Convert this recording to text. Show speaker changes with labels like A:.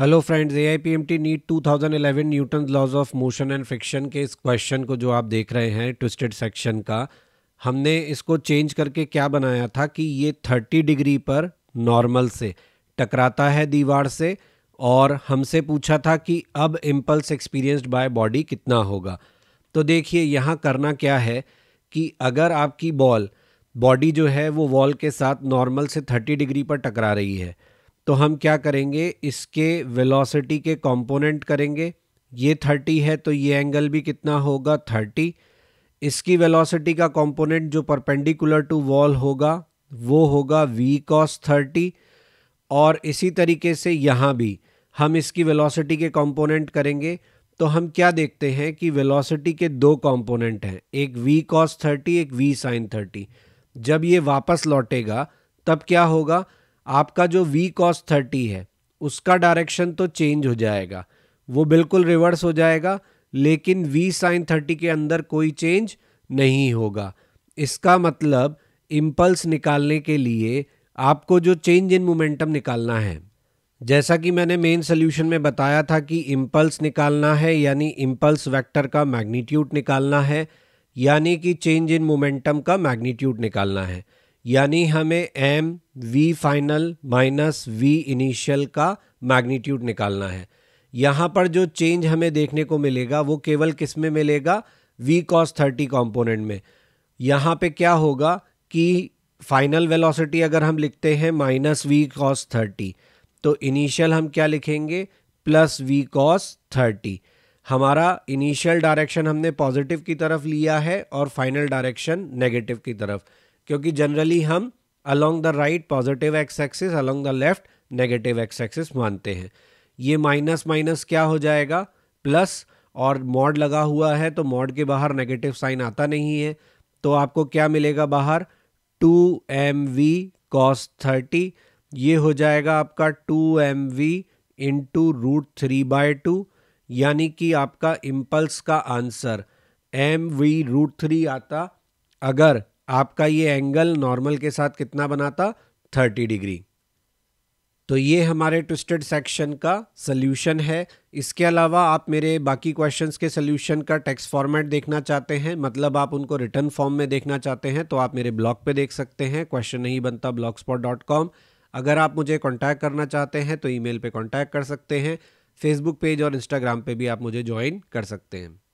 A: hello friends A I P M T NEET two thousand eleven Newton laws of motion and friction के इस question को जो आप देख रहे हैं ट्विस्टेड सेक्शन का हमने इसको चेंज करके क्या बनाया था कि ये थर्टी डिग्री पर नॉर्मल से टकराता है दीवार से और हमसे पूछा था कि अब इम्पल्स एक्सपीरियंस्ड बाय बॉडी कितना होगा तो देखिए यहाँ करना क्या है कि अगर आपकी बॉल बॉडी जो है वो वॉल के साथ नॉर्मल से थर्टी डिग्री पर टकरा रही है तो हम क्या करेंगे इसके वेलोसिटी के कंपोनेंट करेंगे ये थर्टी है तो ये एंगल भी कितना होगा थर्टी इसकी वेलोसिटी का कंपोनेंट जो परपेंडिकुलर टू वॉल होगा वो होगा वी कॉस थर्टी और इसी तरीके से यहाँ भी हम इसकी वेलोसिटी के कंपोनेंट करेंगे तो हम क्या देखते हैं कि वेलोसिटी के दो कंपोनेंट हैं एक वी कॉस थर्टी एक वी साइन थर्टी जब ये वापस लौटेगा तब क्या होगा आपका जो वी कॉस थर्टी है उसका डायरेक्शन तो चेंज हो जाएगा वो बिल्कुल रिवर्स हो जाएगा लेकिन वी साइन थर्टी के अंदर कोई चेंज नहीं होगा इसका मतलब इम्पल्स निकालने के लिए आपको जो चेंज इन मोमेंटम निकालना है जैसा कि मैंने मेन सोल्यूशन में बताया था कि इम्पल्स निकालना है यानी इम्पल्स वेक्टर का मैग्नीट्यूड निकालना है यानी कि चेंज इन मोमेंटम का मैग्नीट्यूड निकालना है यानी हमें M V final minus V initial का मैग्नीट्यूड निकालना है यहाँ पर जो चेंज हमें देखने को मिलेगा वो केवल किस में मिलेगा वी कॉस थर्टी कॉम्पोनेंट में यहाँ पे क्या होगा कि फाइनल वेलोसिटी अगर हम लिखते हैं माइनस वी कॉस थर्टी तो इनिशियल हम क्या लिखेंगे प्लस वी कॉस थर्टी हमारा इनिशियल डायरेक्शन हमने पॉजिटिव की तरफ लिया है और फाइनल डायरेक्शन नेगेटिव की तरफ क्योंकि जनरली हम along the right positive X axis along the left negative X axis मानते हैं ये माइनस माइनस क्या हो जाएगा प्लस और मॉड लगा हुआ है तो मॉड के बाहर नेगेटिव साइन आता नहीं है तो आपको क्या मिलेगा बाहर two M V cos thirty ये हो जाएगा आपका two M V into two root three by two यानी कि आपका इम्पल्स का answer M V root three आता अगर आपका ये एंगल नॉर्मल के साथ कितना बनाता 30 डिग्री तो ये हमारे ट्विस्टेड सेक्शन का सल्यूशन है इसके अलावा आप मेरे बाकी क्वेश्चंस के सल्यूशन का टेक्स्ट फॉर्मेट देखना चाहते हैं मतलब आप उनको रिटर्न फॉर्म में देखना चाहते हैं तो आप मेरे ब्लॉग पे देख सकते हैं क्वेश्चन नहीं बनता ब्लॉग स्पॉट डॉट कॉम अगर आप मुझे कॉन्टैक्ट करना चाहते हैं तो ईमेल पे कॉन्टैक्ट कर सकते हैं फेसबुक पेज और इंस्टाग्राम पे भी आप मुझे ज्वाइन कर सकते हैं